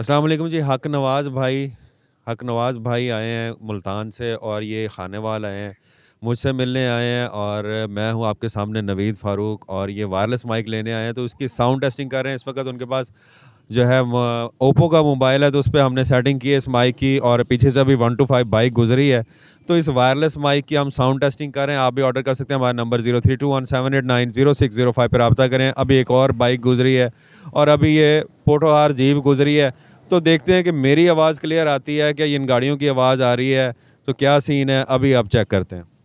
अस्सलाम वालेकुम जी हक नवाज़ भाई हक नवाज़ भाई आए हैं मुल्तान से और ये खाने वाल आए हैं मुझसे मिलने आए हैं और मैं हूँ आपके सामने नवीद फ़ारूक और ये वायरलेस माइक लेने आए हैं तो उसकी साउंड टेस्टिंग कर रहे हैं इस वक्त उनके पास जो है ओप्पो का मोबाइल है तो उस पर हमने सेटिंग की है इस माइक की और पीछे से अभी वन टू फाइव बाइक गुजरी है तो इस वायरलेस माइक की हम साउंड टेस्टिंग कर रहे हैं आप भी ऑर्डर कर सकते हैं हमारा number zero three two one seven eight nine zero six zero five पर रबा करें अभी एक और बाइक गुजरी है और अभी ये पोटोहार जीप गुजरी है तो देखते हैं कि मेरी आवाज़ क्लियर आती है क्या इन गाड़ियों की आवाज़ आ रही है तो क्या सीन है अभी आप चेक करते हैं